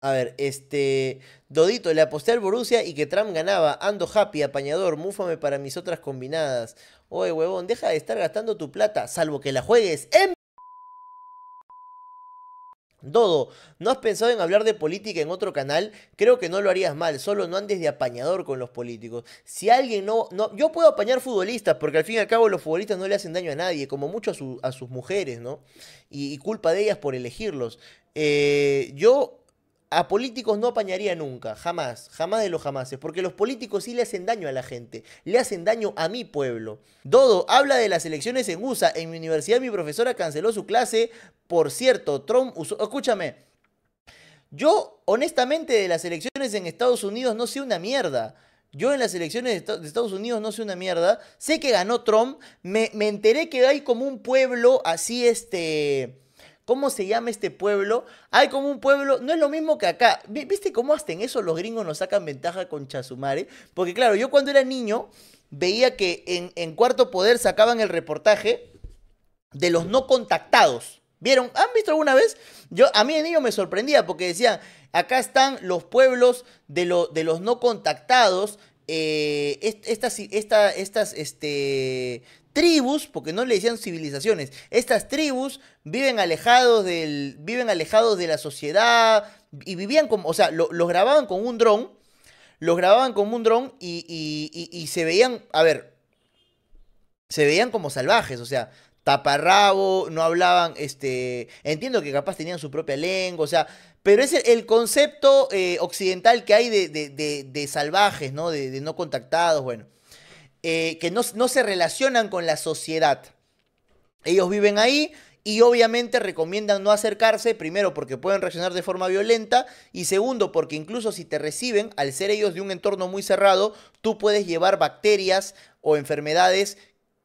A ver, este. Dodito, le aposté al Borussia y que Trump ganaba. Ando happy, apañador, múfame para mis otras combinadas. Oye, huevón, deja de estar gastando tu plata, salvo que la juegues en. Dodo, ¿no has pensado en hablar de política en otro canal? Creo que no lo harías mal, solo no andes de apañador con los políticos. Si alguien no... no yo puedo apañar futbolistas, porque al fin y al cabo los futbolistas no le hacen daño a nadie, como mucho a, sus mujeres, ¿no? Y, culpa de ellas por elegirlos. Eh, yo a políticos no apañaría nunca, jamás, jamás de los jamases, porque los políticos sí le hacen daño a la gente, le hacen daño a mi pueblo. Dodo habla de las elecciones en USA, en mi universidad mi profesora canceló su clase, por cierto, Trump usó, escúchame, yo honestamente de las elecciones en Estados Unidos no sé una mierda. Yo en las elecciones de Estados Unidos no sé una mierda. Sé que ganó Trump. Me, me enteré que hay como un pueblo así, este cómo se llama este pueblo. Hay como un pueblo, no es lo mismo que acá. ¿Viste cómo hacen eso los gringos nos sacan ventaja con Chasumare? Porque claro, yo cuando era niño veía que en, Cuarto Poder sacaban el reportaje de los no contactados. ¿Vieron? ¿Han visto alguna vez? Yo, a mí en niño me sorprendía porque decían, acá están los pueblos de los no contactados, eh, estas, estas este, tribus, porque no le decían civilizaciones, estas tribus viven alejados, del, viven alejados de la sociedad y vivían como, o sea, los grababan con un dron, los grababan con un dron y, se veían, a ver, se veían como salvajes, o sea, taparrabo, no hablaban, este, entiendo que capaz tenían su propia lengua, o sea, pero es el, concepto eh, occidental que hay de, de, salvajes, ¿no? De, no contactados, bueno. Eh, que no, se relacionan con la sociedad. Ellos viven ahí, y obviamente recomiendan no acercarse, primero porque pueden reaccionar de forma violenta y segundo porque incluso si te reciben, al ser ellos de un entorno muy cerrado, tú puedes llevar bacterias o enfermedades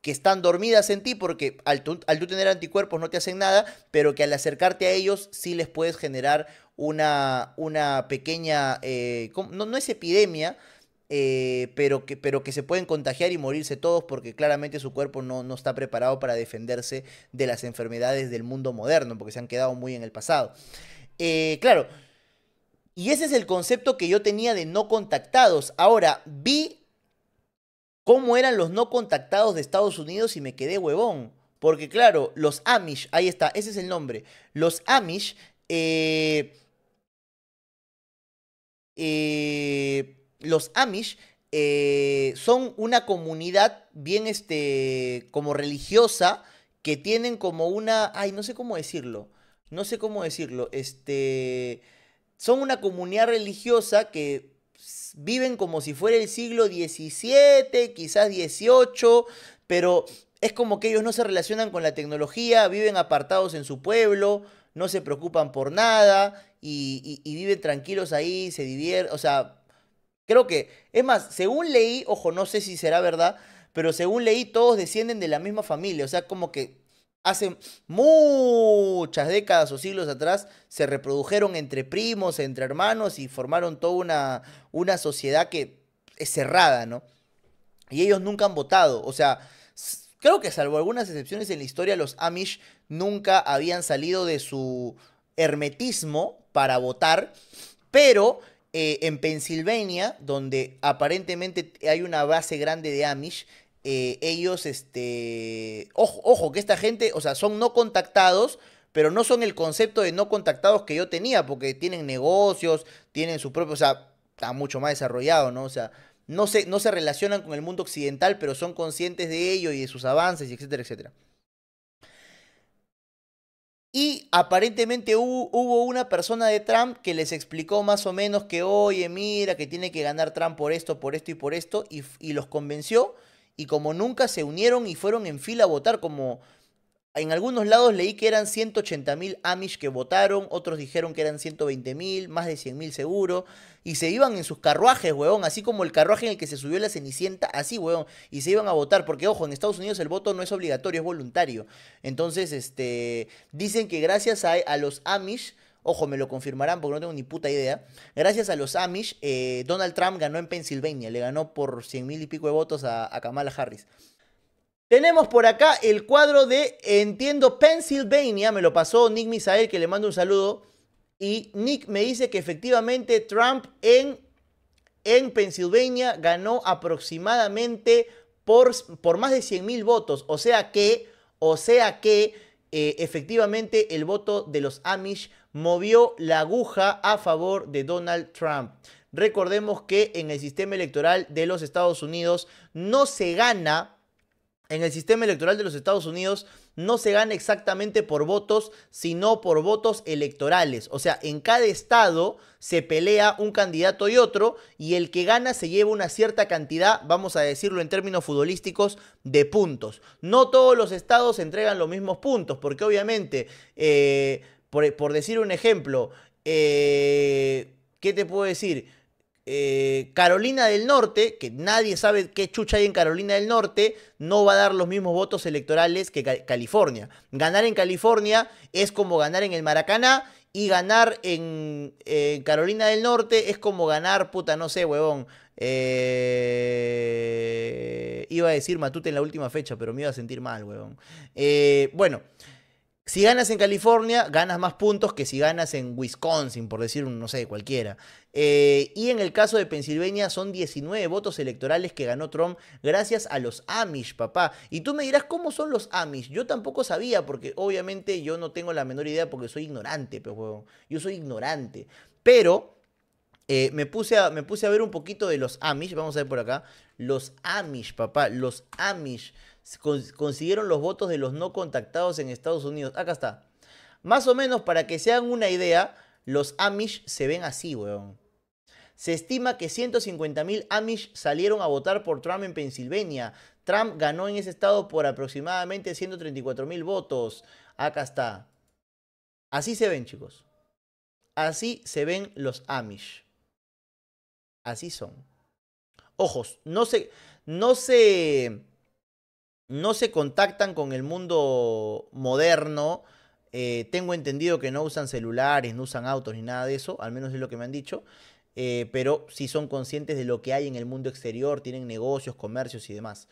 que están dormidas en ti porque al al tú tener anticuerpos no te hacen nada, pero que al acercarte a ellos sí les puedes generar una, una pequeña, eh, no, es epidemia, eh, pero, que, pero que se pueden contagiar y morirse todos porque claramente su cuerpo no, está preparado para defenderse de las enfermedades del mundo moderno, porque se han quedado muy en el pasado. Eh, claro, y ese es el concepto que yo tenía de no contactados. Ahora, vi cómo eran los no contactados de Estados Unidos y me quedé huevón. Porque claro, los Amish, ahí está, ese es el nombre. Los Amish eh, los Amish eh, son una comunidad bien este, como religiosa que tienen como una, ay, no sé cómo decirlo, no sé cómo decirlo, este, son una comunidad religiosa que viven como si fuera el siglo XVII, quizás XVIII, pero es como que ellos no se relacionan con la tecnología, viven apartados en su pueblo, no se preocupan por nada y, viven tranquilos ahí, se divierten, o sea, creo que, es más, según leí, ojo, no sé si será verdad, pero según leí todos descienden de la misma familia, o sea, como que hace muchas décadas o siglos atrás se reprodujeron entre primos, entre hermanos y formaron toda una, una sociedad que es cerrada, ¿no? Y ellos nunca han votado, o sea, Creo que salvo algunas excepciones en la historia, los Amish nunca habían salido de su hermetismo para votar, pero eh, en Pensilvania, donde aparentemente hay una base grande de Amish, eh, ellos, este, ojo, ojo, que esta gente, o sea, son no contactados, pero no son el concepto de no contactados que yo tenía, porque tienen negocios, tienen su propio, o sea, está mucho más desarrollado, ¿no? O sea, no se, no se relacionan con el mundo occidental, pero son conscientes de ello y de sus avances, etcétera, etcétera. Y aparentemente hubo, una persona de Trump que les explicó más o menos que, oye, mira, que tiene que ganar Trump por esto, por esto y por esto, y, y los convenció. Y como nunca se unieron y fueron en fila a votar, como en algunos lados leí que eran 180.000 Amish que votaron, otros dijeron que eran 120.000, más de 100.000 seguro, y se iban en sus carruajes, huevón, así como el carruaje en el que se subió la Cenicienta, así, huevón, y se iban a votar, porque ojo, en Estados Unidos el voto no es obligatorio, es voluntario. Entonces, este, dicen que gracias a, a los Amish, ojo, me lo confirmarán porque no tengo ni puta idea. Gracias a los Amish, eh, Donald Trump ganó en Pensilvania, le ganó por 100 mil y pico de votos a Kamala Harris. Tenemos por acá el cuadro de, entiendo, Pennsylvania. Me lo pasó Nick Misael, que le mando un saludo. Y Nick me dice que efectivamente Trump en, en Pensilvania ganó aproximadamente por, por más de 100 mil votos. O sea que, o sea que eh, efectivamente el voto de los Amish movió la aguja a favor de Donald Trump. Recordemos que en el sistema electoral de los Estados Unidos no se gana en el sistema electoral de los Estados Unidos no se gana exactamente por votos, sino por votos electorales. O sea, en cada estado se pelea un candidato y otro, y el que gana se lleva una cierta cantidad, vamos a decirlo en términos futbolísticos, de puntos. No todos los estados entregan los mismos puntos, porque obviamente, eh, por, decir un ejemplo, eh, ¿qué te puedo decir? Eh, Carolina del Norte, que nadie sabe qué chucha hay en Carolina del Norte, no va a dar los mismos votos electorales que California. Ganar en California es como ganar en el Maracaná y ganar en Carolina del Norte es como ganar, puta, no sé, huevón. Eh, iba a decir Matute en la última fecha, pero me iba a sentir mal, huevón. Eh, bueno. Si ganas en California, ganas más puntos que si ganas en Wisconsin, por decir, no sé, cualquiera. Eh, y en el caso de Pensilvania son 19 votos electorales que ganó Trump gracias a los Amish, papá. Y tú me dirás, ¿cómo son los Amish? Yo tampoco sabía, porque obviamente yo no tengo la menor idea porque soy ignorante, pero pues, Yo soy ignorante. Pero eh, me puse a ver un poquito de los Amish, vamos a ver por acá. Los Amish, papá, los Amish consiguieron los votos de los no contactados en Estados Unidos. Acá está. Más o menos para que se hagan una idea, los Amish se ven así, weón. Se estima que 150.000 Amish salieron a votar por Trump en Pensilvania. Trump ganó en ese estado por aproximadamente 134.000 votos. Acá está. Así se ven, chicos. Así se ven los Amish. Así son. Ojos, no se, no se no se contactan con el mundo moderno. Eh, tengo entendido que no usan celulares, no usan autos ni nada de eso, al menos es lo que me han dicho. Eh, pero sí son conscientes de lo que hay en el mundo exterior, tienen negocios, comercios y demás.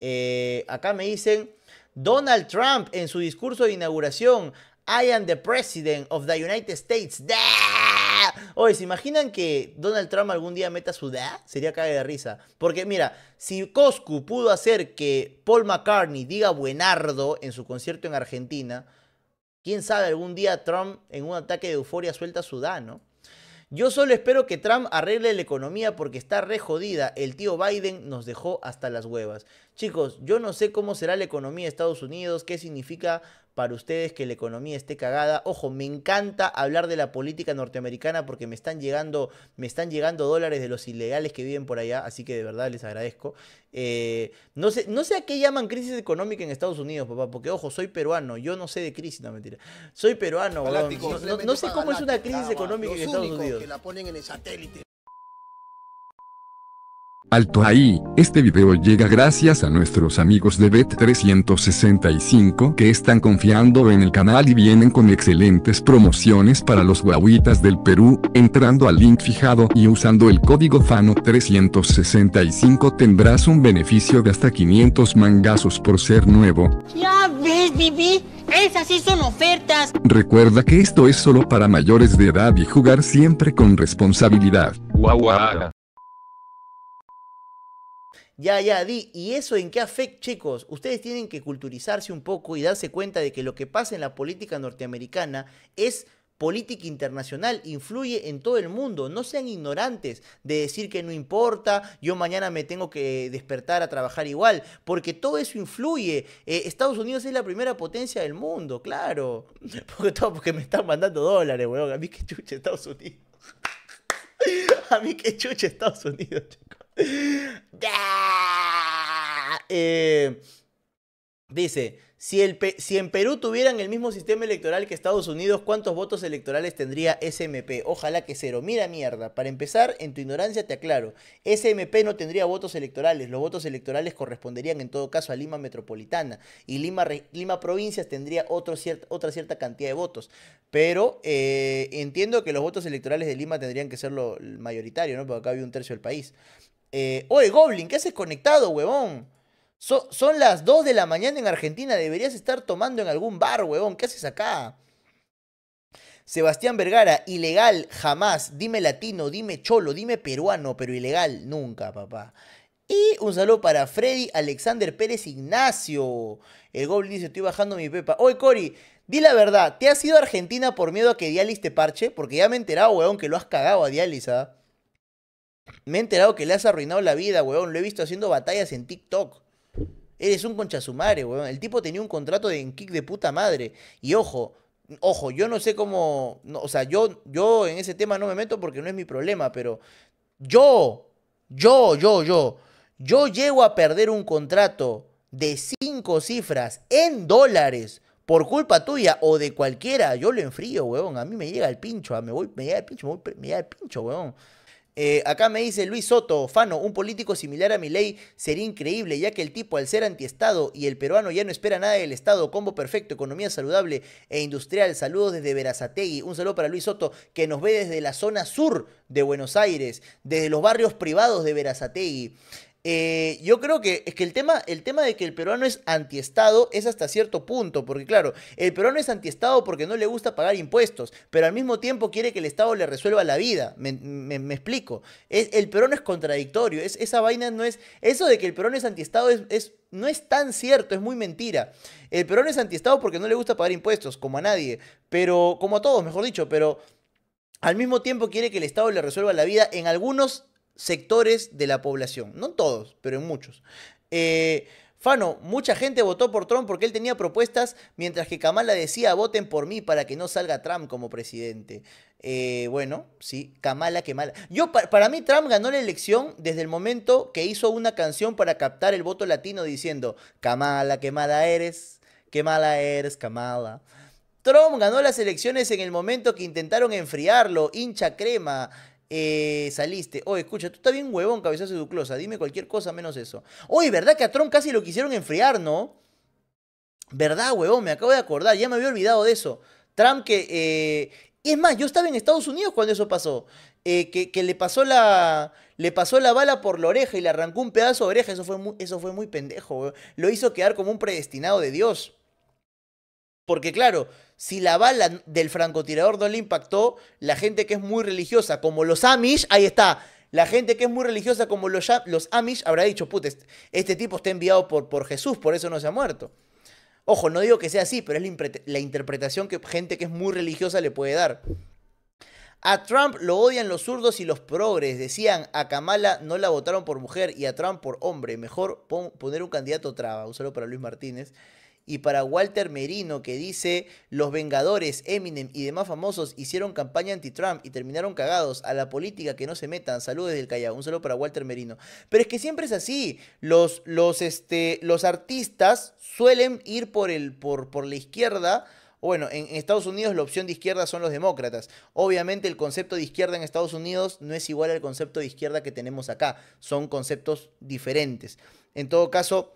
Eh, acá me dicen, Donald Trump en su discurso de inauguración, I am the president of the United States. Oye, ¿se imaginan que Donald Trump algún día meta su da? Sería caga de risa. Porque mira, si Coscu pudo hacer que Paul McCartney diga buenardo en su concierto en Argentina, quién sabe algún día Trump en un ataque de euforia suelta su da, ¿no? Yo solo espero que Trump arregle la economía porque está re jodida. El tío Biden nos dejó hasta las huevas. Chicos, yo no sé cómo será la economía de Estados Unidos, qué significa para ustedes que la economía esté cagada. Ojo, me encanta hablar de la política norteamericana porque me están llegando, me están llegando dólares de los ilegales que viven por allá, así que de verdad les agradezco. Eh, no, sé, no sé a qué llaman crisis económica en Estados Unidos, papá, porque ojo, soy peruano, yo no sé de crisis, no mentira. Soy peruano, no, sé cómo es una crisis económica en Estados Unidos. Que la ponen en el satélite. Alto ahí, este video llega gracias a nuestros amigos de Bet365 que están confiando en el canal y vienen con excelentes promociones para los guaguitas del Perú, entrando al link fijado y usando el código FANO365 tendrás un beneficio de hasta 500 mangazos por ser nuevo. ¿Ya ves, Bibi? Esas sí son ofertas. Recuerda que esto es solo para mayores de edad y jugar siempre con responsabilidad. guau. Ya, ya, di. ¿Y eso en qué afecta, chicos? Ustedes tienen que culturizarse un poco y darse cuenta de que lo que pasa en la política norteamericana es política internacional influye en todo el mundo. No sean ignorantes de decir que no importa, yo mañana me tengo que despertar a trabajar igual, porque todo eso influye. Eh, Estados Unidos es la primera potencia del mundo, claro. Porque todo porque me están mandando dólares, weón. A mí que chuche Estados Unidos. a mí que chuche Estados Unidos. Eh, dice, si, en Perú tuvieran el mismo sistema electoral que Estados Unidos, ¿cuántos votos electorales tendría SMP? Ojalá que cero. Mira mierda, para empezar, en tu ignorancia te aclaro, SMP no tendría votos electorales, los votos electorales corresponderían en todo caso a Lima Metropolitana y Lima, Lima Provincias tendría otra cierta cantidad de votos. Pero eh, entiendo que los votos electorales de Lima tendrían que ser lo mayoritario, ¿no? Porque acá había un tercio del país. Eh, oye, Goblin, ¿qué haces conectado, huevón? son las 2 de la mañana en Argentina. Deberías estar tomando en algún bar, huevón. ¿Qué haces acá? Sebastián Vergara, ilegal, jamás. Dime latino, dime cholo, dime peruano, pero ilegal, nunca, papá. Y un saludo para Freddy Alexander Pérez Ignacio. El Goblin dice, estoy bajando mi pepa. Oye, Cori, di la verdad, ¿te has ido a Argentina por miedo a que Dialis te parche? Porque ya me he enterado, huevón, que lo has cagado a Dialis, ¿ah? Me he enterado que le has arruinado la vida, weón. Lo he visto haciendo batallas en TikTok. Eres un concha weón. El tipo tenía un contrato de en kick de puta madre. Y ojo, ojo, yo no sé cómo. No, o sea, yo, yo en ese tema no me meto porque no es mi problema, pero yo, yo, yo, yo, yo llego a perder un contrato de cinco cifras en dólares por culpa tuya o de cualquiera. Yo lo enfrío, weón. A mí me llega el pincho, ah, me, voy, me llega el pincho, me, voy, me llega el pincho, weón. Eh, acá me dice Luis Soto, Fano, un político similar a mi ley sería increíble, ya que el tipo al ser antiestado y el peruano ya no espera nada del Estado, combo perfecto, economía saludable e industrial. Saludos desde Verazategui, un saludo para Luis Soto, que nos ve desde la zona sur de Buenos Aires, desde los barrios privados de Verazategui. Eh, yo creo que es que el tema, el tema de que el peruano es antiestado es hasta cierto punto, porque claro, el peruano es antiestado porque no le gusta pagar impuestos, pero al mismo tiempo quiere que el Estado le resuelva la vida. Me, explico. Es, el peruano es contradictorio, es, esa vaina no es. Eso de que el peruano es antiestado es, es no es tan cierto, es muy mentira. El peruano es antiestado porque no le gusta pagar impuestos, como a nadie, pero, como a todos, mejor dicho, pero al mismo tiempo quiere que el Estado le resuelva la vida en algunos sectores de la población. No todos, pero en muchos. Eh, Fano, mucha gente votó por Trump porque él tenía propuestas, mientras que Kamala decía, voten por mí para que no salga Trump como presidente. Eh, bueno, sí, Kamala, que mala. Yo, para mí, Trump ganó la elección desde el momento que hizo una canción para captar el voto latino diciendo, Kamala, qué mala eres, qué mala eres, Kamala. Trump ganó las elecciones en el momento que intentaron enfriarlo, hincha crema. Eh, saliste. Oye, escucha, tú estás bien huevón, cabezazo de Duclosa. Dime cualquier cosa menos eso. Oye, ¿verdad que a Trump casi lo quisieron enfriar, no? ¿Verdad, huevón? Me acabo de acordar. Ya me había olvidado de eso. Trump que... Eh... es más, yo estaba en Estados Unidos cuando eso pasó. Eh, que, que, le pasó la... Le pasó la bala por la oreja y le arrancó un pedazo de oreja. Eso fue muy, eso fue muy pendejo, Lo hizo quedar como un predestinado de Dios. Porque claro, si la bala del francotirador no le impactó, la gente que es muy religiosa, como los Amish, ahí está. La gente que es muy religiosa, como los, Amish, habrá dicho, pute, este, este, tipo está enviado por, por Jesús, por eso no se ha muerto. Ojo, no digo que sea así, pero es la, interpretación que gente que es muy religiosa le puede dar. A Trump lo odian los zurdos y los progres. Decían, a Kamala no la votaron por mujer y a Trump por hombre. Mejor poner un candidato traba. Un para Luis Martínez y para Walter Merino, que dice, los Vengadores, Eminem y demás famosos hicieron campaña anti-Trump y terminaron cagados a la política que no se metan. Saludos desde el Callao. Un saludo para Walter Merino. Pero es que siempre es así. Los, los, este, los artistas suelen ir por, el, por, por la izquierda. Bueno, en Estados Unidos la opción de izquierda son los demócratas. Obviamente el concepto de izquierda en Estados Unidos no es igual al concepto de izquierda que tenemos acá. Son conceptos diferentes. En todo caso,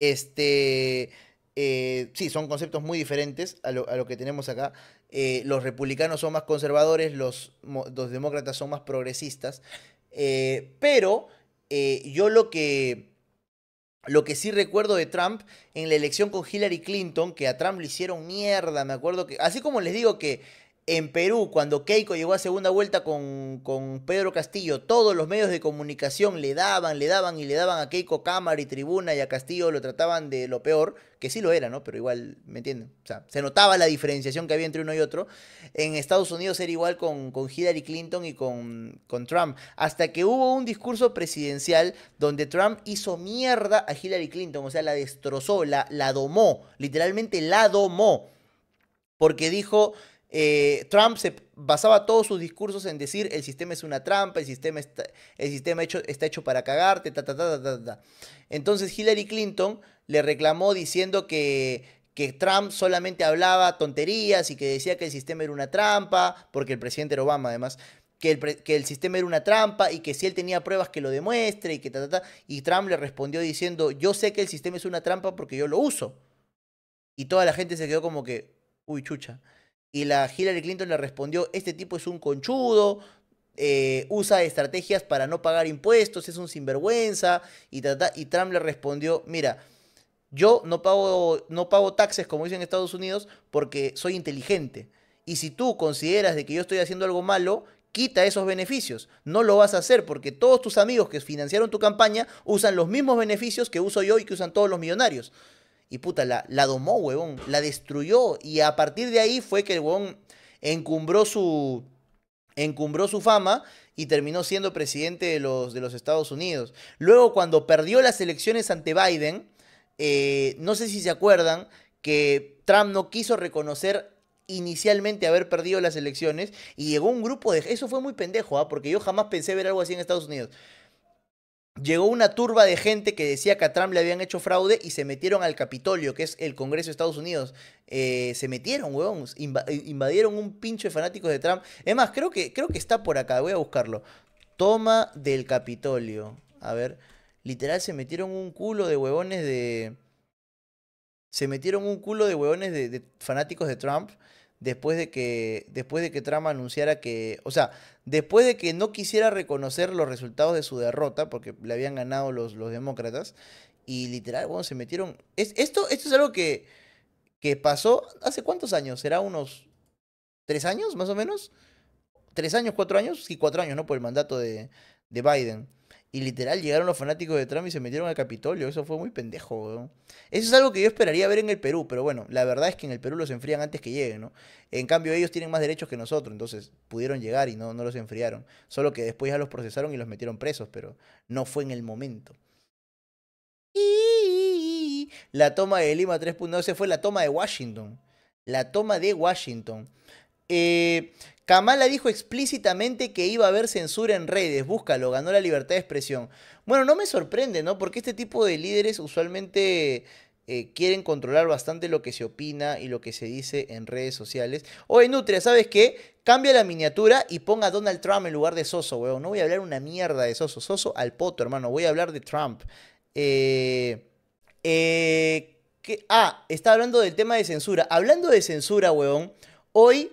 este, eh, sí, son conceptos muy diferentes a lo, que tenemos acá. Eh, los republicanos son más conservadores, los, demócratas son más progresistas. Eh, pero yo lo que, lo que sí recuerdo de Trump en la elección con Hillary Clinton, que a Trump le hicieron mierda, me acuerdo que, así como les digo que en Perú, cuando Keiko llegó a segunda vuelta con, con, Pedro Castillo, todos los medios de comunicación le daban, le daban y le daban a Keiko cámara y tribuna y a Castillo lo trataban de lo peor, que sí lo era, ¿no? Pero igual, ¿me entienden? O sea, se notaba la diferenciación que había entre uno y otro. En Estados Unidos era igual con, con Hillary Clinton y con, con Trump, hasta que hubo un discurso presidencial donde Trump hizo mierda a Hillary Clinton, o sea, la destrozó, la, la domó, literalmente la domó, porque dijo eh, Trump se basaba todos sus discursos en decir el sistema es una trampa, el sistema está, el sistema hecho, está hecho para cagarte, ta, ta, ta, ta, ta, Entonces Hillary Clinton le reclamó diciendo que, que Trump solamente hablaba tonterías y que decía que el sistema era una trampa, porque el presidente era Obama además, que el, que el, sistema era una trampa y que si él tenía pruebas que lo demuestre y que ta, ta, ta. Y Trump le respondió diciendo, yo sé que el sistema es una trampa porque yo lo uso. Y toda la gente se quedó como que, uy, chucha. Y la Hillary Clinton le respondió, este tipo es un conchudo, eh, usa estrategias para no pagar impuestos, es un sinvergüenza. Y, y Trump le respondió, mira, yo no pago, no pago taxes, como dicen en Estados Unidos, porque soy inteligente. Y si tú consideras de que yo estoy haciendo algo malo, quita esos beneficios. No lo vas a hacer porque todos tus amigos que financiaron tu campaña usan los mismos beneficios que uso yo y que usan todos los millonarios. Y puta, la, la domó, huevón. La destruyó. Y a partir de ahí fue que el huevón encumbró su, encumbró su fama y terminó siendo presidente de los, de los Estados Unidos. Luego, cuando perdió las elecciones ante Biden, eh, no sé si se acuerdan que Trump no quiso reconocer inicialmente haber perdido las elecciones y llegó un grupo de... Eso fue muy pendejo, ¿ah? porque yo jamás pensé ver algo así en Estados Unidos. Llegó una turba de gente que decía que a Trump le habían hecho fraude y se metieron al Capitolio, que es el Congreso de Estados Unidos. Eh, se metieron, huevón. Eh, invadieron un pinche de fanáticos de Trump. Es más, creo que, creo que está por acá. Voy a buscarlo. Toma del Capitolio. A ver. Literal, se metieron un culo de huevones de. Se metieron un culo de huevones de fanáticos de Trump después de que después de que Trump anunciara que, o sea, después de que no quisiera reconocer los resultados de su derrota porque le habían ganado los, los demócratas y literal, bueno, se metieron es, esto esto es algo que que pasó hace cuántos años, será unos tres años más o menos, tres años, cuatro años, sí, cuatro años, ¿no? Por el mandato de, de Biden. Y literal llegaron los fanáticos de Trump y se metieron al Capitolio. Eso fue muy pendejo, Eso es algo que yo esperaría ver en el Perú, pero bueno, la verdad es que en el Perú los enfrían antes que lleguen, ¿no? En cambio, ellos tienen más derechos que nosotros, entonces pudieron llegar y no, no los enfriaron. Solo que después ya los procesaron y los metieron presos, pero no fue en el momento. Y la toma de Lima 3.12 fue la toma de Washington. La toma de Washington. Eh, Kamala dijo explícitamente que iba a haber censura en redes, búscalo, ganó la libertad de expresión. Bueno, no me sorprende, ¿no? Porque este tipo de líderes usualmente eh, quieren controlar bastante lo que se opina y lo que se dice en redes sociales. Oye, Nutria, ¿sabes qué? Cambia la miniatura y ponga a Donald Trump en lugar de Soso, weón. No voy a hablar una mierda de Soso. Soso al poto, hermano. Voy a hablar de Trump. Eh, eh, ah, está hablando del tema de censura. Hablando de censura, weón. Hoy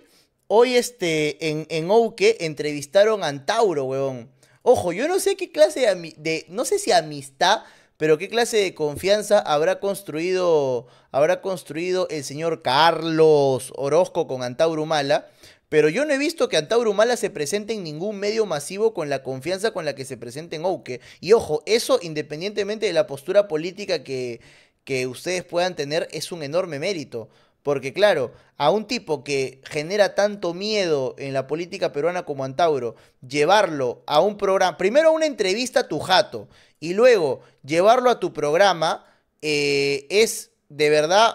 Hoy este, en, en Ouke entrevistaron a Antauro, weón. Ojo, yo no sé qué clase de, no sé si amistad, pero qué clase de confianza habrá construido, habrá construido el señor Carlos Orozco con Antauro Mala. Pero yo no he visto que Antauro Mala se presente en ningún medio masivo con la confianza con la que se presenta en Ouke. Y ojo, eso independientemente de la postura política que, que ustedes puedan tener, es un enorme mérito. Porque claro, a un tipo que genera tanto miedo en la política peruana como Antauro, llevarlo a un programa, primero a una entrevista a tu jato y luego llevarlo a tu programa, eh, es de verdad,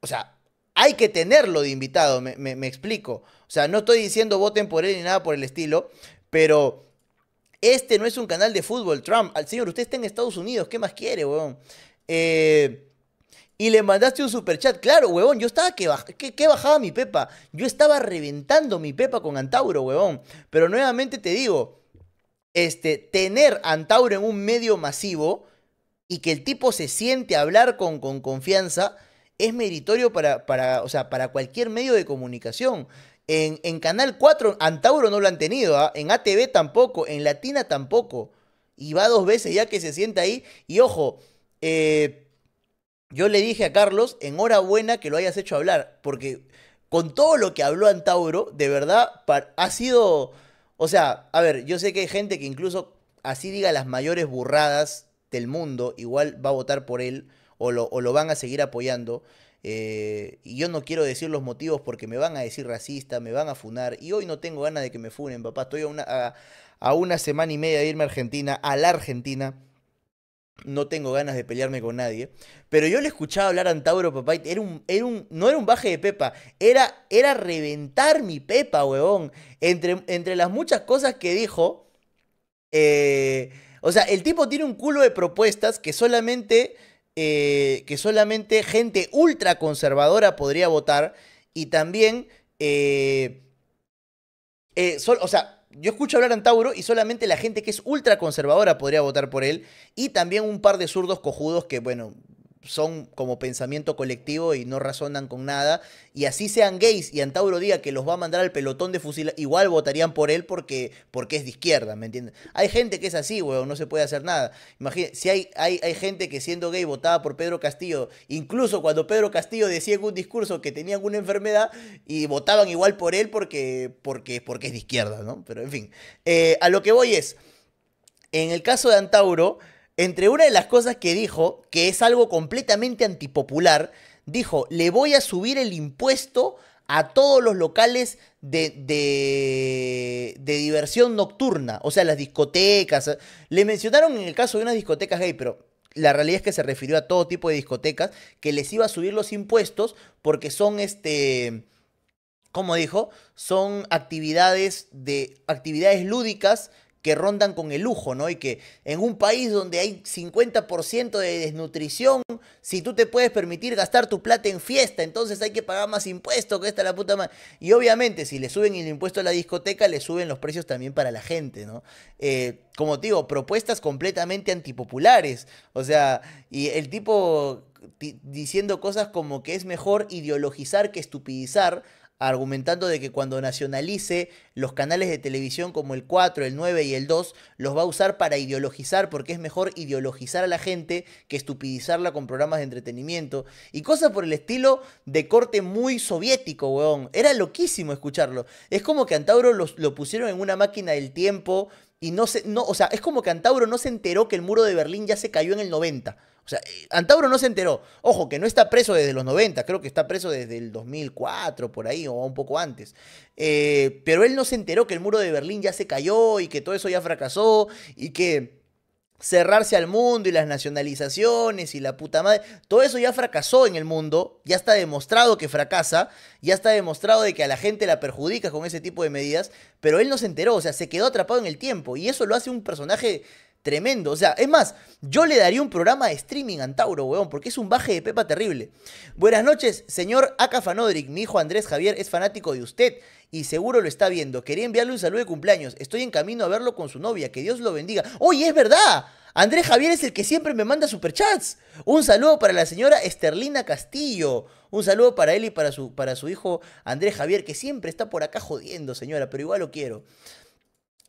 o sea, hay que tenerlo de invitado, me, explico. O sea, no estoy diciendo voten por él ni nada por el estilo, pero... Este no es un canal de fútbol, Trump. Al señor, usted está en Estados Unidos, ¿qué más quiere, weón? Eh, y le mandaste un chat Claro, huevón, yo estaba que, que, bajaba mi pepa. Yo estaba reventando mi pepa con Antauro, huevón. Pero nuevamente te digo, este, tener Antauro en un medio masivo y que el tipo se siente hablar con, con confianza es meritorio para, para, o sea, para cualquier medio de comunicación. En, en Canal 4, Antauro no lo han tenido, ¿ah? en ATV tampoco, en Latina tampoco. Y va dos veces ya que se sienta ahí. Y ojo, eh yo le dije a Carlos, enhorabuena que lo hayas hecho hablar, porque con todo lo que habló Antauro, de verdad, ha sido... O sea, a ver, yo sé que hay gente que incluso así diga las mayores burradas del mundo, igual va a votar por él o lo, van a seguir apoyando. Eh, y yo no quiero decir los motivos porque me van a decir racista, me van a funar. Y hoy no tengo ganas de que me funen, papá. Estoy a una, a, a una semana y media de irme a Argentina, a la Argentina no tengo ganas de pelearme con nadie. Pero yo le escuchaba hablar a Antauro, papá, era un, un, no era un baje de pepa, era, era reventar mi pepa, huevón. Entre, entre las muchas cosas que dijo, eh, o sea, el tipo tiene un culo de propuestas que solamente, eh, que solamente gente ultra conservadora podría votar y también... Eh, o sea, yo escucho hablar a Antauro y solamente la gente que es ultra conservadora podría votar por él. Y también un par de zurdos cojudos que, bueno, son como pensamiento colectivo y no razonan con nada. Y así sean gays y Antauro diga que los va a mandar al pelotón de fusil, igual votarían por él porque, porque es de izquierda, ¿me entiendes? Hay gente que es así, weón, no se puede hacer nada. Imagínense, si hay, hay, gente que siendo gay votaba por Pedro Castillo, incluso cuando Pedro Castillo decía en un discurso que tenía alguna enfermedad y votaban igual por él porque, porque, porque es de izquierda, ¿no? Pero en fin, eh, a lo que voy es, en el caso de Antauro, entre una de las cosas que dijo, que es algo completamente antipopular, dijo, le voy a subir el impuesto a todos los locales de, de, de, diversión nocturna, o sea, las discotecas. Le mencionaron en el caso de unas discotecas gay, pero la realidad es que se refirió a todo tipo de discotecas, que les iba a subir los impuestos porque son, este, como dijo, son actividades, de, actividades lúdicas que rondan con el lujo, ¿no? Y que en un país donde hay 50% de desnutrición, si tú te puedes permitir gastar tu plata en fiesta, entonces hay que pagar más impuestos, que esta la puta madre. Y obviamente, si le suben el impuesto a la discoteca, le suben los precios también para la gente, ¿no? Eh, como te digo, propuestas completamente antipopulares. O sea, y el tipo diciendo cosas como que es mejor ideologizar que estupidizar, argumentando de que cuando nacionalice los canales de televisión como el 4, el 9 y el 2, los va a usar para ideologizar, porque es mejor ideologizar a la gente que estupidizarla con programas de entretenimiento. Y cosas por el estilo de corte muy soviético, weón. Era loquísimo escucharlo. Es como que Antauro lo, pusieron en una máquina del tiempo y no se... No, o sea, es como que Antauro no se enteró que el muro de Berlín ya se cayó en el 90. O sea, eh, Antauro no se enteró. Ojo, que no está preso desde los 90, creo que está preso desde el 2004, por ahí, o un poco antes. Eh, pero él no se enteró que el muro de Berlín ya se cayó y que todo eso ya fracasó y que cerrarse al mundo y las nacionalizaciones y la puta madre, todo eso ya fracasó en el mundo, ya está demostrado que fracasa, ya está demostrado de que a la gente la perjudica con ese tipo de medidas, pero él no se enteró, o sea, se quedó atrapado en el tiempo y eso lo hace un personaje Tremendo. O sea, es más, yo le daría un programa de streaming a Antauro, weón, porque es un baje de pepa terrible. Buenas noches, señor Aka Mi hijo Andrés Javier es fanático de usted y seguro lo está viendo. Quería enviarle un saludo de cumpleaños. Estoy en camino a verlo con su novia. Que Dios lo bendiga. ¡Oye, es verdad! Andrés Javier es el que siempre me manda superchats. Un saludo para la señora Esterlina Castillo. Un saludo para él y para su, para su hijo Andrés Javier, que siempre está por acá jodiendo, señora, pero igual lo quiero.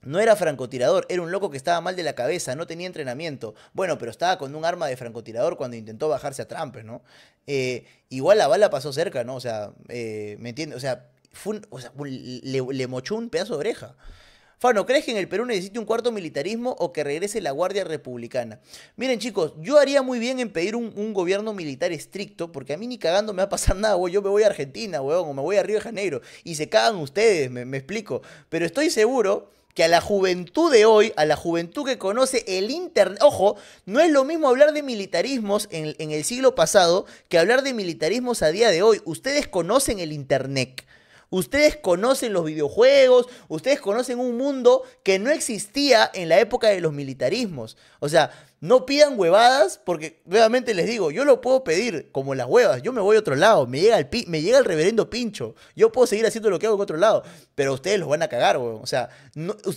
No era francotirador, era un loco que estaba mal de la cabeza, no tenía entrenamiento. Bueno, pero estaba con un arma de francotirador cuando intentó bajarse a Trump, ¿no? Eh, igual la bala pasó cerca, ¿no? O sea, eh, ¿me entiendes? O sea, le, mochó un pedazo de oreja. Fano, ¿crees que en el Perú necesite un cuarto militarismo o que regrese la Guardia Republicana? Miren, chicos, yo haría muy bien en pedir un, gobierno militar estricto, porque a mí ni cagando me va a pasar nada, güey. Yo me voy a Argentina, weón, o me voy a Río de Janeiro, y se cagan ustedes, me explico. Pero estoy seguro que a la juventud de hoy, a la juventud que conoce el Internet, ojo, no es lo mismo hablar de militarismos en, el siglo pasado que hablar de militarismos a día de hoy. Ustedes conocen el Internet. Ustedes conocen los videojuegos, ustedes conocen un mundo que no existía en la época de los militarismos. O sea, no pidan huevadas porque nuevamente les digo, yo lo puedo pedir como las huevas, yo me voy a otro lado, me llega el, me llega el reverendo pincho, yo puedo seguir haciendo lo que hago en otro lado, pero ustedes los van a cagar, güey. O sea,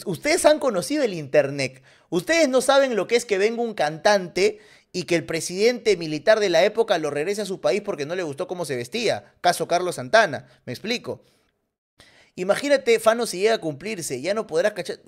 ustedes han conocido el Internet, ustedes no saben lo que es que venga un cantante y que el presidente militar de la época lo regrese a su país porque no le gustó cómo se vestía, caso Carlos Santana, me explico. Imagínate, Fano, si llega a cumplirse, ya no podrás cachar.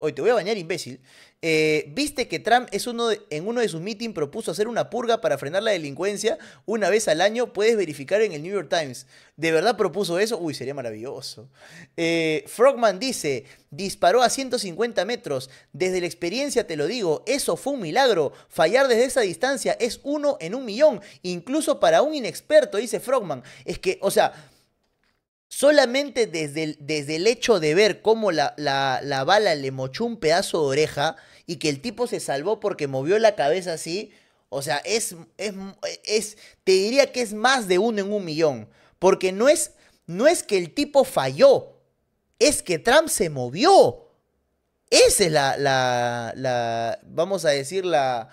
Hoy te voy a bañar, imbécil. Eh, ¿Viste que Trump es uno en uno de sus meetings propuso hacer una purga para frenar la delincuencia una vez al año? Puedes verificar en el New York Times. ¿De verdad propuso eso? Uy, sería maravilloso. Eh, Frogman dice, disparó a 150 metros. Desde la experiencia te lo digo, eso fue un milagro. Fallar desde esa distancia es uno en un millón, incluso para un inexperto, dice Frogman. Es que, o sea Solamente desde el, desde el hecho de ver cómo la, la, bala le mochó un pedazo de oreja y que el tipo se salvó porque movió la cabeza así, o sea, es, es, te diría que es más de uno en un millón. Porque no es, no es que el tipo falló, es que Trump se movió. Esa es la, la, la vamos a decir, la,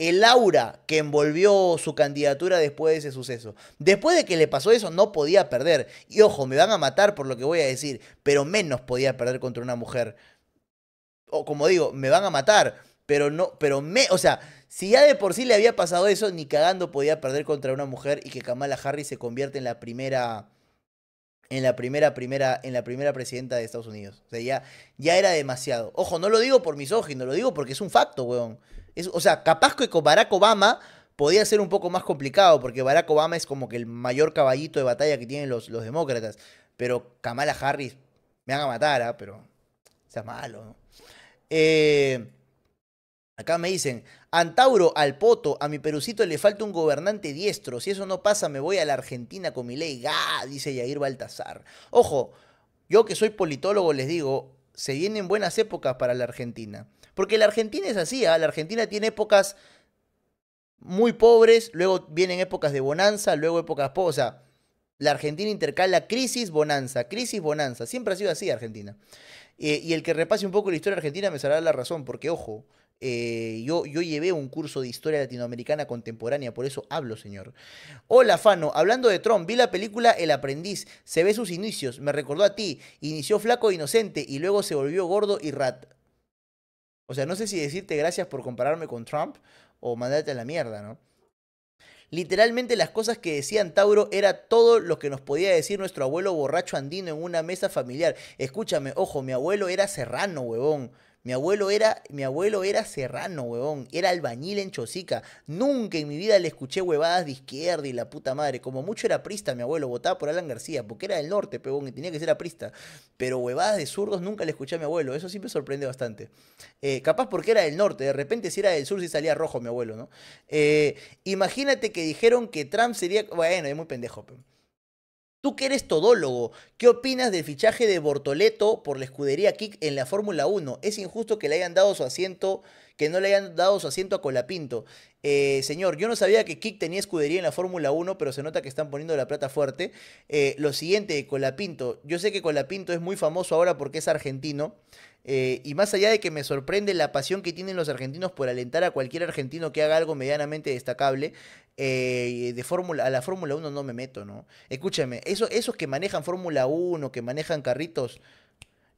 el aura que envolvió su candidatura después de ese suceso. Después de que le pasó eso, no podía perder. Y ojo, me van a matar por lo que voy a decir, pero menos podía perder contra una mujer. O como digo, me van a matar, pero no, pero me, o sea, si ya de por sí le había pasado eso, ni cagando podía perder contra una mujer y que Kamala Harris se convierte en la primera en la primera, primera, en la primera presidenta de Estados Unidos. O sea, ya, ya era demasiado. Ojo, no lo digo por no lo digo porque es un facto, weón o sea, capaz que con Barack Obama podía ser un poco más complicado, porque Barack Obama es como que el mayor caballito de batalla que tienen los, los demócratas. Pero Kamala Harris, me van a matar, ¿ah? pero sea malo. Eh, acá me dicen, Antauro al poto, a mi perucito le falta un gobernante diestro. Si eso no pasa, me voy a la Argentina con mi ley. Dice Yair Baltasar. Ojo, yo que soy politólogo les digo, se vienen buenas épocas para la Argentina. Porque la Argentina es así, ¿ah? la Argentina tiene épocas muy pobres, luego vienen épocas de bonanza, luego épocas pobres. O sea, la Argentina intercala crisis, bonanza, crisis, bonanza. Siempre ha sido así Argentina. Eh, y el que repase un poco la historia argentina me saldrá la razón, porque ojo, eh, yo, yo llevé un curso de historia latinoamericana contemporánea, por eso hablo, señor. Hola, Fano. Hablando de Trump, vi la película El aprendiz. Se ve sus inicios, me recordó a ti. Inició flaco e inocente y luego se volvió gordo y rat. O sea, no sé si decirte gracias por compararme con Trump o mandarte a la mierda, ¿no? Literalmente las cosas que decían Tauro era todo lo que nos podía decir nuestro abuelo borracho andino en una mesa familiar. Escúchame, ojo, mi abuelo era serrano, huevón. Mi abuelo era, mi abuelo era serrano, huevón. Era albañil en Chosica. Nunca en mi vida le escuché huevadas de izquierda y la puta madre. Como mucho era prista, mi abuelo. Votaba por Alan García, porque era del norte, peón y tenía que ser aprista. Pero huevadas de zurdos nunca le escuché a mi abuelo. Eso sí me sorprende bastante. Eh, capaz porque era del norte. De repente, si era del sur, sí salía rojo mi abuelo, ¿no? Eh, imagínate que dijeron que Trump sería. Bueno, es muy pendejo, pe. Tú que eres todólogo, ¿qué opinas del fichaje de Bortoleto por la escudería Kick en la Fórmula 1? Es injusto que le hayan dado su asiento que no le hayan dado su asiento a Colapinto. Eh, señor, yo no sabía que Kick tenía escudería en la Fórmula 1, pero se nota que están poniendo la plata fuerte. Eh, lo siguiente, Colapinto. Yo sé que Colapinto es muy famoso ahora porque es argentino. Eh, y más allá de que me sorprende la pasión que tienen los argentinos por alentar a cualquier argentino que haga algo medianamente destacable, de fórmula, a la Fórmula 1 no me meto, ¿no? Escúchame, esos que manejan Fórmula 1, que manejan carritos,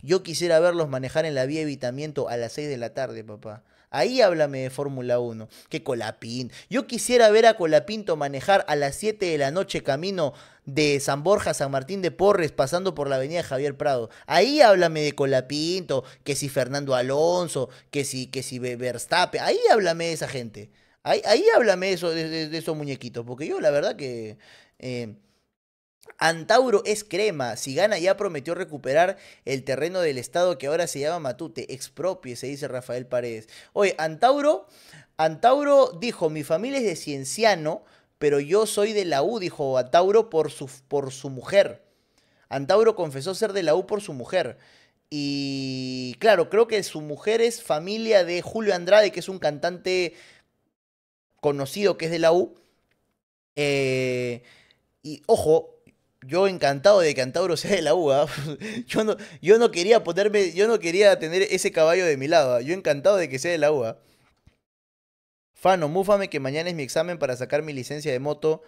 yo quisiera verlos manejar en la vía evitamiento a las 6 de la tarde, papá. Ahí háblame de Fórmula 1. Que Colapín. Yo quisiera ver a Colapinto manejar a las 7 de la noche camino de San Borja a San Martín de Porres, pasando por la avenida Javier Prado. Ahí háblame de Colapinto, que si Fernando Alonso, que si, que si Verstappen. Ahí háblame de esa gente. Ahí, ahí háblame de, eso, esos muñequitos. Porque yo, la verdad, que. Eh, Antauro es crema. Si gana ya prometió recuperar el terreno del Estado que ahora se llama Matute. Expropie, se dice Rafael Paredes. Oye, Antauro, Antauro dijo, mi familia es de Cienciano, pero yo soy de la U, dijo Antauro por su, por su mujer. Antauro confesó ser de la U por su mujer. Y claro, creo que su mujer es familia de Julio Andrade, que es un cantante conocido que es de la U. Eh, y ojo, yo encantado de que Antauro sea de la UA. ¿ah? yo, no, yo no quería ponerme, yo no quería tener ese caballo de mi lado. ¿ah? Yo encantado de que sea de la UA. ¿ah? Fano, múfame que mañana es mi examen para sacar mi licencia de moto.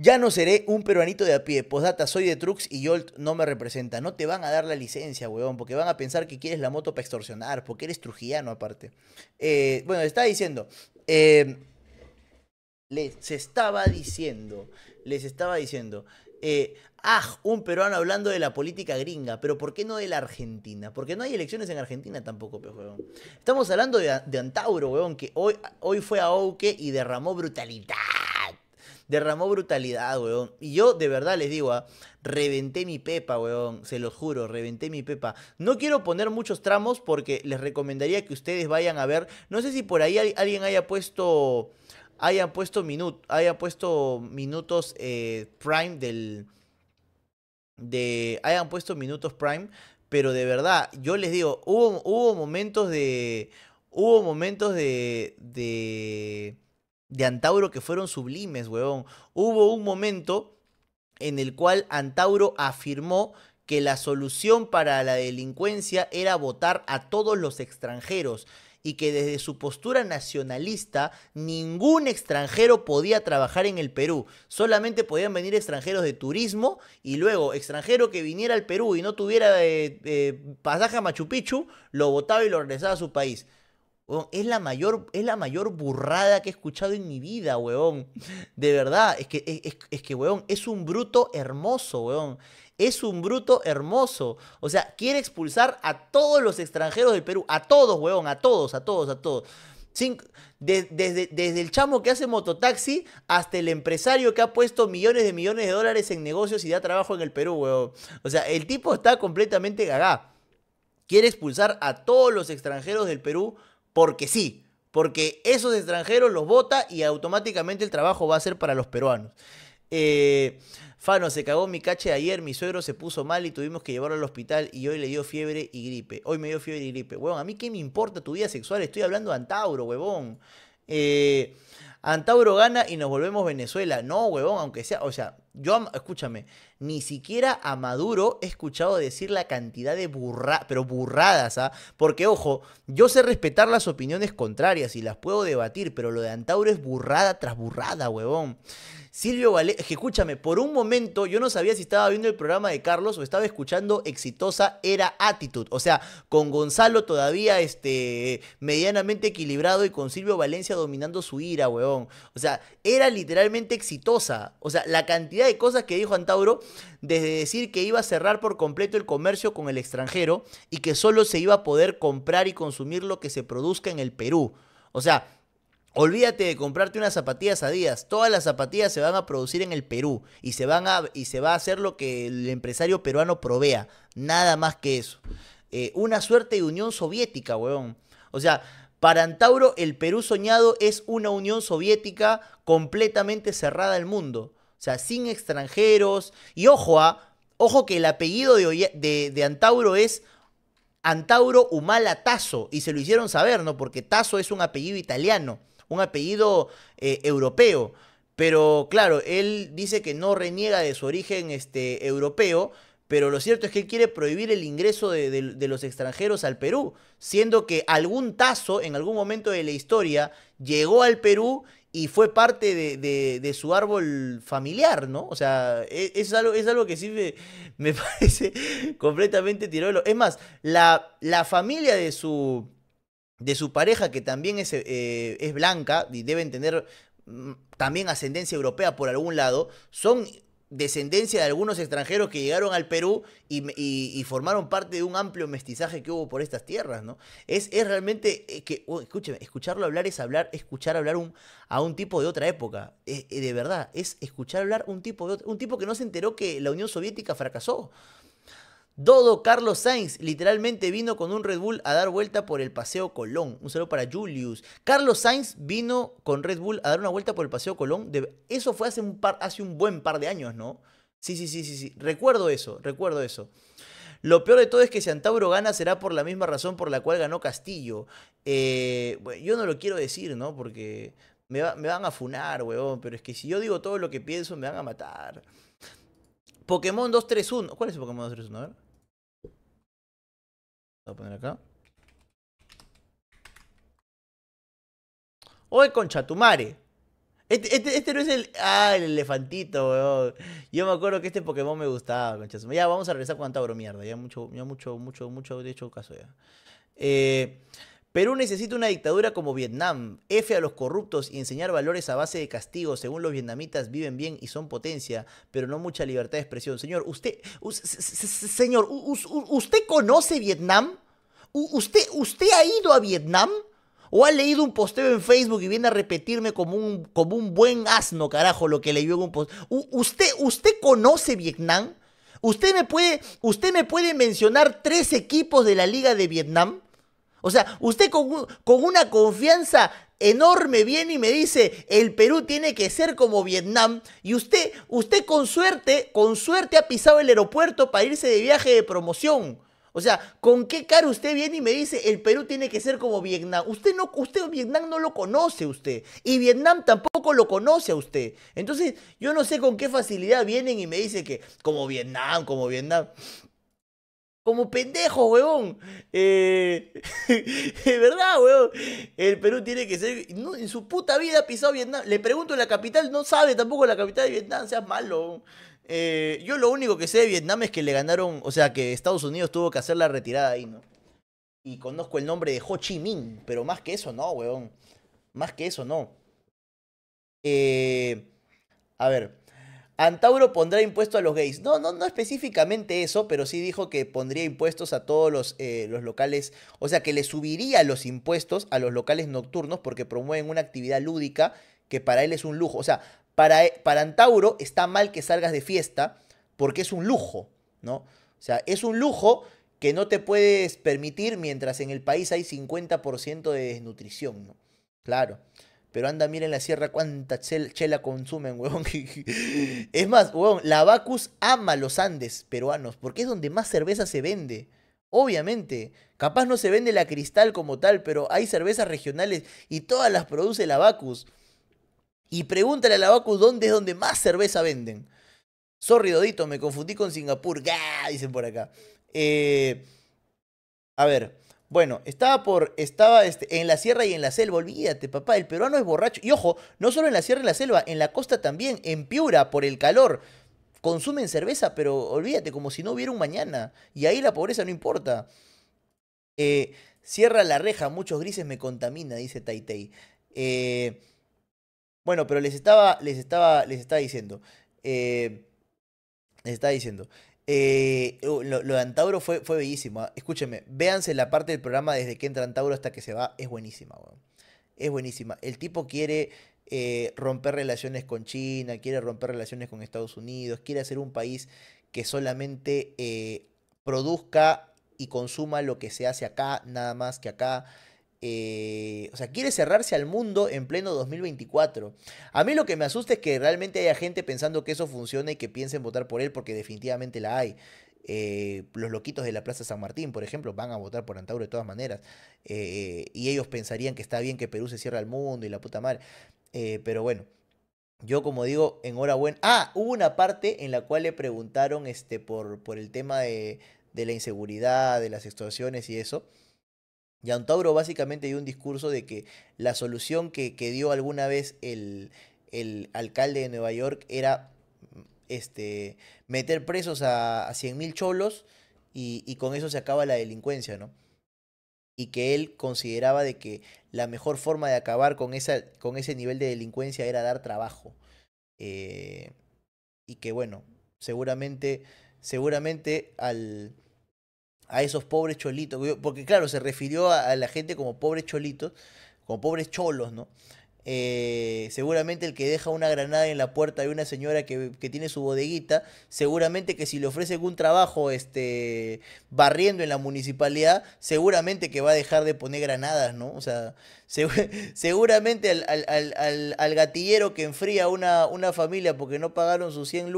Ya no seré un peruanito de a pie. Postdata, soy de Trux y Yolt no me representa. No te van a dar la licencia, weón, porque van a pensar que quieres la moto para extorsionar, porque eres trujiano, aparte. Eh, bueno, está diciendo. Eh, les estaba diciendo. Les estaba diciendo eh, ah, un peruano hablando de la política gringa, pero ¿por qué no de la Argentina? Porque no hay elecciones en Argentina tampoco, pues, huevón. Estamos hablando de, Antauro, weón, que hoy, hoy fue a Oque y derramó brutalidad. Derramó brutalidad, weón. Y yo de verdad les digo, ah, reventé mi pepa, weón, Se los juro, reventé mi pepa. No quiero poner muchos tramos porque les recomendaría que ustedes vayan a ver. No sé si por ahí alguien haya puesto hayan puesto, puesto minutos eh, prime del... De, hayan puesto minutos prime, pero de verdad, yo les digo, hubo, momentos de... Hubo momentos de... de de Antauro que fueron sublimes, huevón. Hubo un momento en el cual Antauro afirmó que la solución para la delincuencia era votar a todos los extranjeros y que desde su postura nacionalista ningún extranjero podía trabajar en el Perú. Solamente podían venir extranjeros de turismo y luego extranjero que viniera al Perú y no tuviera eh, eh, pasaje a Machu Picchu, lo votaba y lo regresaba a su país es la mayor, es la mayor burrada que he escuchado en mi vida, weón. De verdad, es que, es, que, weón, es un bruto hermoso, weón. Es un bruto hermoso. O sea, quiere expulsar a todos los extranjeros del Perú. A todos, weón, a todos, a todos, a todos. Sin, desde, desde el chamo que hace mototaxi hasta el empresario que ha puesto millones de millones de dólares en negocios y da trabajo en el Perú, weón. O sea, el tipo está completamente gagá. Quiere expulsar a todos los extranjeros del Perú porque sí, porque esos extranjeros los vota y automáticamente el trabajo va a ser para los peruanos. Eh, Fano, se cagó mi cache ayer, mi suegro se puso mal y tuvimos que llevarlo al hospital y hoy le dio fiebre y gripe. Hoy me dio fiebre y gripe. Huevón, a mí qué me importa tu vida sexual, estoy hablando de Antauro, huevón. Eh, Antauro gana y nos volvemos Venezuela. No, huevón, aunque sea, o sea, yo, escúchame, ni siquiera a Maduro he escuchado decir la cantidad de burradas, pero burradas, ¿ah? Porque, ojo, yo sé respetar las opiniones contrarias y las puedo debatir, pero lo de Antauro es burrada tras burrada, huevón. Silvio Valencia... escúchame, por un momento yo no sabía si estaba viendo el programa de Carlos o estaba escuchando Exitosa Era Attitude. O sea, con Gonzalo todavía este, medianamente equilibrado y con Silvio Valencia dominando su ira, huevón. O sea, era literalmente exitosa. O sea, la cantidad de cosas que dijo Antauro, desde decir que iba a cerrar por completo el comercio con el extranjero y que solo se iba a poder comprar y consumir lo que se produzca en el Perú. O sea, Olvídate de comprarte unas zapatillas a días. Todas las zapatillas se van a producir en el Perú y se, van a, y se va a hacer lo que el empresario peruano provea. Nada más que eso. Eh, una suerte de Unión Soviética, weón. O sea, para Antauro, el Perú soñado es una Unión Soviética completamente cerrada al mundo. O sea, sin extranjeros. Y ojo, ah, ojo que el apellido de, Antauro es Antauro Humala Tasso. Y se lo hicieron saber, ¿no? Porque Tasso es un apellido italiano, un apellido eh, europeo. Pero claro, él dice que no reniega de su origen este, europeo, pero lo cierto es que él quiere prohibir el ingreso de, de, los extranjeros al Perú, siendo que algún tazo en algún momento de la historia llegó al Perú y fue parte de, de, su árbol familiar, ¿no? O sea, e, es, algo, es algo que sí me, parece completamente tirolo. Es más, la, la familia de su, de su pareja, que también es, eh, es blanca y deben tener mm, también ascendencia europea por algún lado, son descendencia de algunos extranjeros que llegaron al Perú y, formaron parte de un amplio mestizaje que hubo por estas tierras, ¿no? Es, es realmente eh, que, escúcheme, escucharlo hablar es hablar, escuchar hablar un, a un tipo de otra época, es, eh, eh, de verdad, es escuchar hablar un tipo de un tipo que no se enteró que la Unión Soviética fracasó. Dodo Carlos Sainz literalmente vino con un Red Bull a dar vuelta por el Paseo Colón. Un saludo para Julius. Carlos Sainz vino con Red Bull a dar una vuelta por el Paseo Colón. Eso fue hace un, hace un buen par de años, ¿no? Sí, sí, sí, sí, sí. Recuerdo eso, recuerdo eso. Lo peor de todo es que si Antauro gana será por la misma razón por la cual ganó Castillo. Eh, yo no lo quiero decir, ¿no? Porque me, van a funar, weón. Pero es que si yo digo todo lo que pienso, me van a matar. Pokémon 231. ¿Cuál es el Pokémon 231? A ver. Voy a poner acá. Oye, concha, tu este, este, este, no es el. Ah, el elefantito, Yo me acuerdo que este Pokémon me gustaba, concha. Ya vamos a regresar con Antabro, mierda. Ya mucho, ya mucho, mucho, mucho, de hecho, caso ya. Eh, Perú necesita una dictadura como Vietnam, F a los corruptos y enseñar valores a base de castigo. Según los vietnamitas viven bien y son potencia, pero no mucha libertad de expresión. Señor, usted, señor, ¿usted conoce Vietnam? ¿Usted, ¿Usted ha ido a Vietnam? ¿O ha leído un posteo en Facebook y viene a repetirme como un, como un buen asno, carajo, lo que leyó en un posteo? ¿Usted, ¿Usted conoce Vietnam? ¿Usted me, puede, ¿Usted me puede mencionar tres equipos de la Liga de Vietnam? O sea, usted con, una confianza enorme viene y me dice, el Perú tiene que ser como Vietnam. Y usted, usted con suerte, con suerte ha pisado el aeropuerto para irse de viaje de promoción. O sea, ¿con qué cara usted viene y me dice el Perú tiene que ser como Vietnam? Usted no, usted Vietnam no lo conoce usted. Y Vietnam tampoco lo conoce a usted. Entonces, yo no sé con qué facilidad vienen y me dice que como Vietnam, como Vietnam. Como pendejo, huevón. Eh, de verdad, huevón. El Perú tiene que ser. en su puta vida ha pisado Vietnam. Le pregunto la capital, no sabe tampoco la capital de Vietnam, seas malo. Eh, yo lo único que sé de Vietnam es que le ganaron. O sea, que Estados Unidos tuvo que hacer la retirada ahí, ¿no? Y conozco el nombre de Ho Chi Minh. Pero más que eso, no, huevón. Más que eso, no. Eh, a ver. Antauro pondrá impuesto a los gays. No, no, no específicamente eso, pero sí dijo que pondría impuestos a todos los, eh, los locales, o sea, que le subiría los impuestos a los locales nocturnos porque promueven una actividad lúdica que para él es un lujo. O sea, para, para Antauro está mal que salgas de fiesta porque es un lujo, ¿no? O sea, es un lujo que no te puedes permitir mientras en el país hay 50% de desnutrición, ¿no? Claro. Pero anda, miren la sierra cuánta chela consumen, huevón. es más, huevón, la Bacus ama los Andes peruanos, porque es donde más cerveza se vende. Obviamente, capaz no se vende la cristal como tal, pero hay cervezas regionales y todas las produce la Bacus. Y pregúntale a la Bacus dónde es donde más cerveza venden. Sorry, me confundí con Singapur. ¡Gah! Dicen por acá. Eh, a ver. Bueno, estaba por, estaba este, en la sierra y en la selva, olvídate, papá, el peruano es borracho. Y ojo, no solo en la sierra y en la selva, en la costa también, en Piura, por el calor. Consumen cerveza, pero olvídate, como si no hubiera un mañana. Y ahí la pobreza no importa. Eh, cierra la reja, muchos grises me contamina, dice Taitei. Eh, bueno, pero les estaba, les estaba, les estaba diciendo. Eh, les estaba diciendo. Eh, uh, lo, de Antauro fue, fue bellísimo. ¿ah? escúcheme, véanse la parte del programa desde que entra Antauro hasta que se va. Es buenísima, weón. Es buenísima. El tipo quiere eh, romper relaciones con China, quiere romper relaciones con Estados Unidos, quiere hacer un país que solamente eh, produzca y consuma lo que se hace acá, nada más que acá. Eh, o sea, quiere cerrarse al mundo en pleno 2024. A mí lo que me asusta es que realmente haya gente pensando que eso funciona y que piensen votar por él, porque definitivamente la hay. Eh, los loquitos de la Plaza San Martín, por ejemplo, van a votar por Antauro de todas maneras. Eh, y ellos pensarían que está bien que Perú se cierre al mundo y la puta madre. pero bueno, yo como digo, enhorabuena. Ah, hubo una parte en la cual le preguntaron este, por, por el tema de, de la inseguridad, de las extorsiones y eso antauro básicamente dio un discurso de que la solución que, que dio alguna vez el, el, alcalde de Nueva York era este, meter presos a, a mil cholos y, y, con eso se acaba la delincuencia, ¿no? Y que él consideraba de que la mejor forma de acabar con, esa, con ese nivel de delincuencia era dar trabajo. Eh, y que bueno, seguramente, seguramente al a esos pobres cholitos, porque claro, se refirió a, la gente como pobres cholitos, como pobres cholos, ¿no? Eh, seguramente el que deja una granada en la puerta de una señora que, tiene su bodeguita, seguramente que si le ofrece un trabajo este, barriendo en la municipalidad, seguramente que va a dejar de poner granadas, ¿no? O sea, seguramente al, gatillero que enfría una, una familia porque no pagaron sus 100,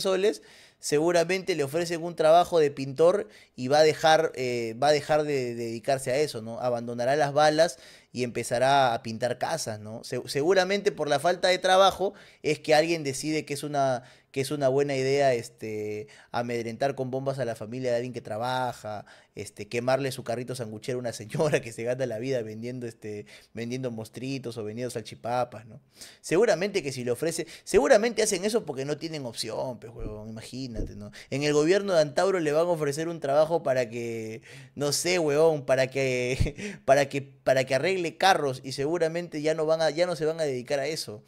soles, seguramente le ofrece un trabajo de pintor y va a dejar, eh, va a dejar de, de dedicarse a eso, ¿no? Abandonará las balas y empezará a pintar casas, ¿no? seguramente por la falta de trabajo es que alguien decide que es una que es una buena idea este, amedrentar con bombas a la familia de alguien que trabaja, este, quemarle su carrito sanguchero a una señora que se gana la vida vendiendo, este, vendiendo mostritos o vendiendo salchipapas, ¿no? Seguramente que si le ofrece, seguramente hacen eso porque no tienen opción, pues, huevón, imagínate, ¿no? En el gobierno de Antauro le van a ofrecer un trabajo para que, no sé, huevón, para que, para que, para que arregle carros y seguramente ya no van ya no se van a dedicar a eso.